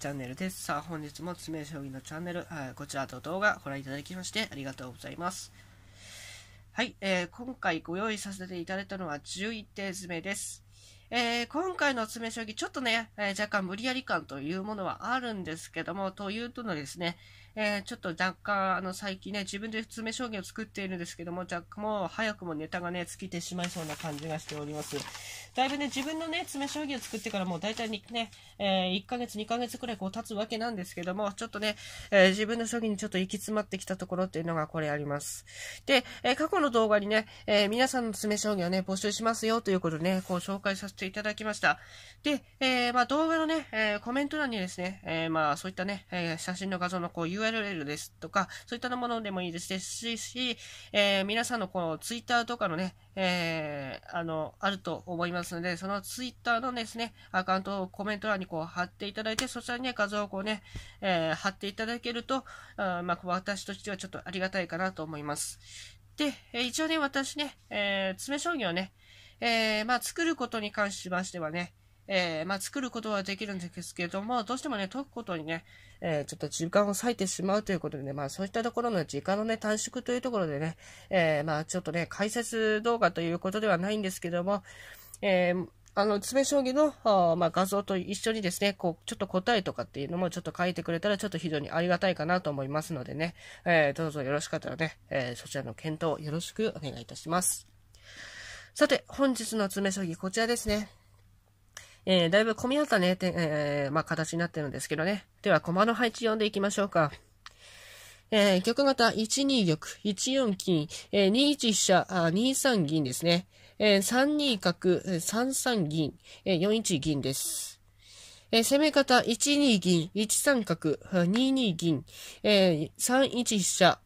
チャンネルです。さあ、本日も詰将棋のチャンネル、あこちらと動画ご覧いただきましてありがとうございます。はい、えー、今回ご用意させていただいたのは11手詰めです。えー、今回の詰将棋、ちょっとね、えー、若干無理やり感というものはあるんですけども、というとのですね、えー、ちょっと若干、あの、最近ね、自分で詰め将棋を作っているんですけども、若干もう早くもネタがね、尽きてしまいそうな感じがしております。だいぶね、自分のね、詰め将棋を作ってからもう大体にね、えー、1ヶ月、2ヶ月くらいこう経つわけなんですけども、ちょっとね、えー、自分の将棋にちょっと行き詰まってきたところっていうのがこれあります。で、えー、過去の動画にね、え皆さんの詰め将棋をね、募集しますよということでね、こう紹介させていただきました。で、えまあ、動画のね、えコメント欄にですね、えまあ、そういったね、え写真の画像のこう URL URL ですとか、そういったものでもいいですし、えー、皆さんのこの Twitter とかのね、えー、あの、あると思いますので、その Twitter のですね、アカウントをコメント欄にこう貼っていただいて、そちらにね、画像をこうね、えー、貼っていただけると、あまあ、私としてはちょっとありがたいかなと思います。で、え一応ね、私ね、え詰将棋をね、えまあ、作ることに関しましてはね、えー、まあ、作ることはできるんですけれども、どうしてもね、解くことにね、えー、ちょっと時間を割いてしまうということでね、まあ、そういったところの時間のね、短縮というところでね、えー、まあ、ちょっとね、解説動画ということではないんですけども、えーあの、詰将棋の、まあ、画像と一緒にですね、こう、ちょっと答えとかっていうのもちょっと書いてくれたら、ちょっと非常にありがたいかなと思いますのでね、えー、どうぞよろしかったらね、えー、そちらの検討よろしくお願いいたします。さて、本日の詰将棋こちらですね。えー、だいぶ混み合ったね、てえー、まあ、形になってるんですけどね。では、駒の配置読んでいきましょうか。えー、玉型12玉、14金、えー、21飛車、あ2三銀ですね。えー、3二角、3三銀、えー、4一銀です。えー、攻め方1二銀、1三角、2二銀、えー、3一飛車、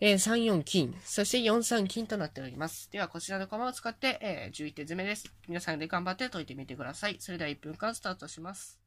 えー、3四金、そして4三金となっております。では、こちらの駒を使って、えー、11手詰めです。皆さんで頑張って解いてみてください。それでは1分間スタートします。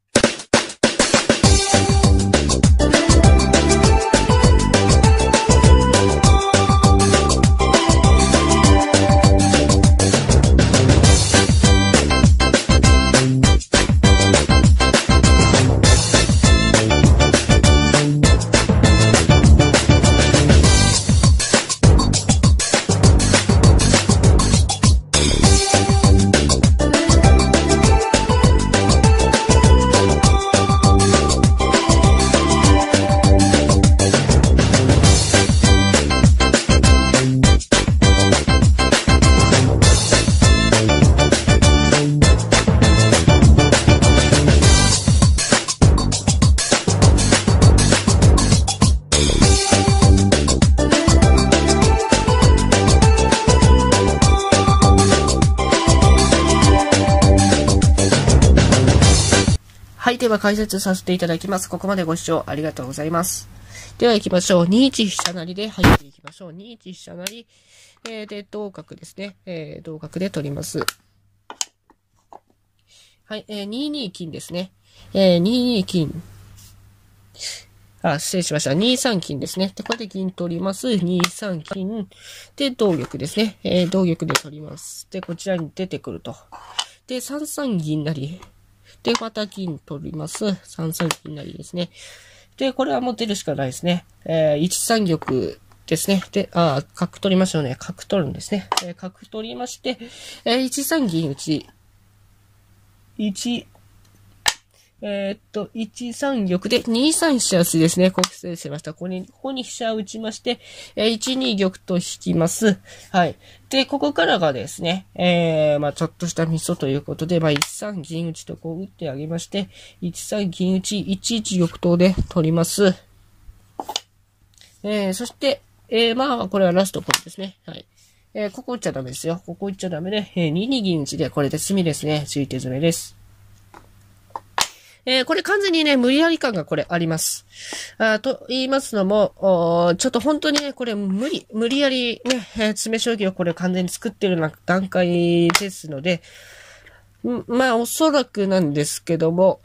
はい、では解説させていただきます。ここまでご視聴ありがとうございます。では行きましょう。2一飛車成で入っていきましょう。2一飛車成、えー、で、同角ですね。えー、同角で取ります。はい、えー、2二金ですね。えー、2二金。あ、失礼しました。2三金ですね。で、これで銀取ります。2三金。で、同玉ですね。えー、同玉で取ります。で、こちらに出てくると。で、3三銀成。で、形金取ります。3三金なりですね。で、これはもう出るしかないですね。えー、1三玉ですね。で、あ、角取りましょうね。角取るんですね。えー、角取りまして、えー、1三銀打ち、1、えー、っと、1三玉で、2三飛車打ちですね。ここ失礼しました。ここに、ここに飛車を打ちまして、え1二玉と引きます。はい。で、ここからがですね、えー、まあちょっとしたミソということで、まあ1三銀打ちとこう打ってあげまして、1三銀打ち、1一玉頭で取ります。えー、そして、えー、まあこれはラストこれですね。はい。えー、ここ打っちゃダメですよ。ここ打っちゃダメで、えー、2二銀打ちで、これで隅ですね。ついて詰めです。えー、これ完全にね、無理やり感がこれあります。あと言いますのも、ちょっと本当にね、これ無理、無理やりね、えー、詰将棋をこれ完全に作ってるような段階ですので、まあおそらくなんですけども、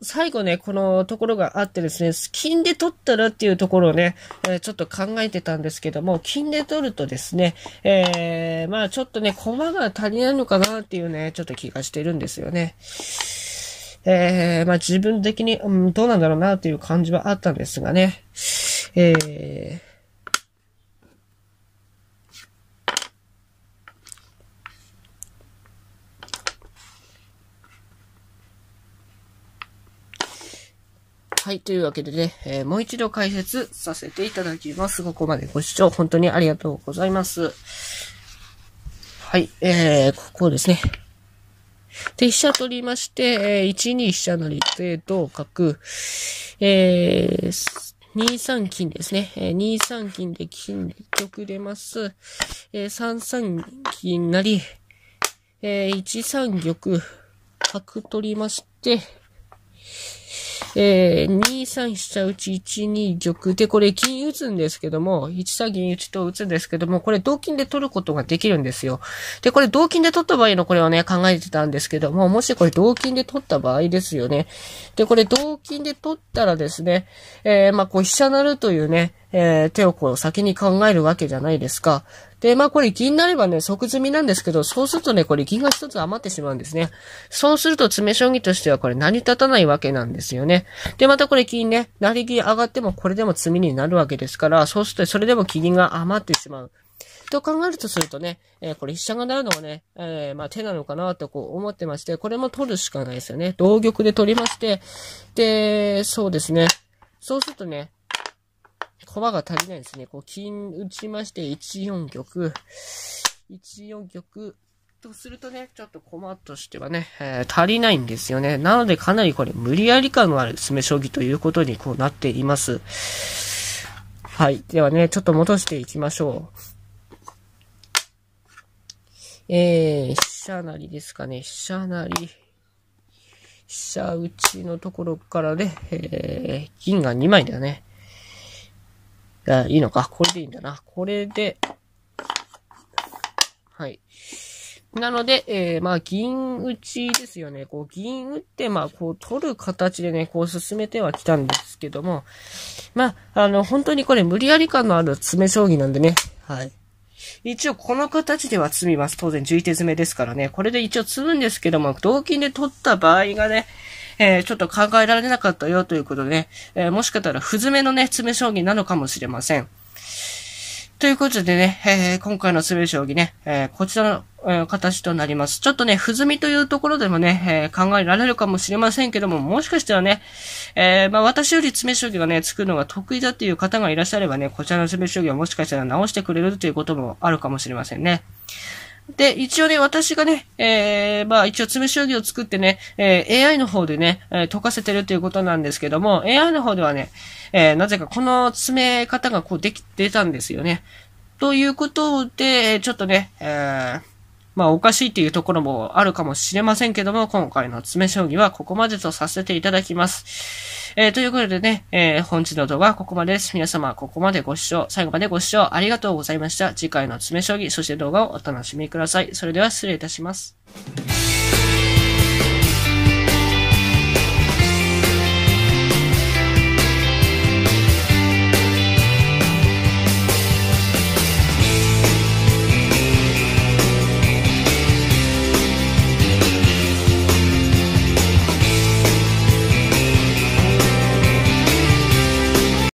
最後ね、このところがあってですね、金で取ったらっていうところをね、えー、ちょっと考えてたんですけども、金で取るとですね、えー、まあちょっとね、駒が足りないのかなっていうね、ちょっと気がしてるんですよね。えー、まあ自分的に、うん、どうなんだろうなという感じはあったんですがね。えー、はい。というわけでね、えー、もう一度解説させていただきます。ここまでご視聴本当にありがとうございます。はい。えー、ここですね。で、飛車取りまして、えー、1二飛車成で同角、えー、2三金ですね。えー、2三金で金玉出ます。えー、3三金なり、えー、1三玉、角取りまして、えー、2三飛車打ち1二玉で、これ金打つんですけども、1三銀打ちと打つんですけども、これ同金で取ることができるんですよ。で、これ同金で取った場合のこれはね、考えてたんですけども、もしこれ同金で取った場合ですよね。で、これ同金で取ったらですね、えー、まあ、こう飛車なるというね、えー、手をこう先に考えるわけじゃないですか。で、まあこれ銀になればね、即詰みなんですけど、そうするとね、これ銀が一つ余ってしまうんですね。そうすると詰め将棋としてはこれ成り立たないわけなんですよね。で、またこれ金ね、成り銀上がってもこれでも詰みになるわけですから、そうするとそれでも金が余ってしまう。と考えるとするとね、えー、これ飛車がなるのはね、えー、まあ手なのかなとこう思ってまして、これも取るしかないですよね。同玉で取りまして、で、そうですね。そうするとね、駒が足りないですね。こう、金打ちまして、1、4玉。1、4玉。とするとね、ちょっと駒としてはね、えー、足りないんですよね。なのでかなりこれ無理やり感のある詰め将棋ということにこうなっています。はい。ではね、ちょっと戻していきましょう。えー、飛車なりですかね。飛車なり。飛車打ちのところからね、えー、銀が2枚だね。あ、いいのか。これでいいんだな。これで、はい。なので、えー、まあ、銀打ちですよね。こう、銀打って、まあ、こう、取る形でね、こう、進めてはきたんですけども、まあ、あの、本当にこれ、無理やり感のある詰将棋なんでね、はい。一応、この形では詰みます。当然、11手詰めですからね。これで一応詰むんですけども、同金で取った場合がね、えー、ちょっと考えられなかったよということでね、えー、もしかしたら、ふずめのね、詰将棋なのかもしれません。ということでね、えー、今回の詰将棋ね、えー、こちらの、えー、形となります。ちょっとね、不ずみというところでもね、え考えられるかもしれませんけども、もしかしたらね、えまあ、私より詰将棋がね、作るのが得意だっていう方がいらっしゃればね、こちらの詰将棋はもしかしたら直してくれるということもあるかもしれませんね。で、一応ね、私がね、えー、まあ一応詰将棋を作ってね、えー、AI の方でね、えー、解かせてるということなんですけども、AI の方ではね、えー、なぜかこの詰め方がこうでき、出たんですよね。ということで、ちょっとね、えー、まあおかしいっていうところもあるかもしれませんけども、今回の詰将棋はここまでとさせていただきます。えー、ということでね、えー、本日の動画はここまでです。皆様、ここまでご視聴、最後までご視聴ありがとうございました。次回の詰め将棋、そして動画をお楽しみください。それでは失礼いたします。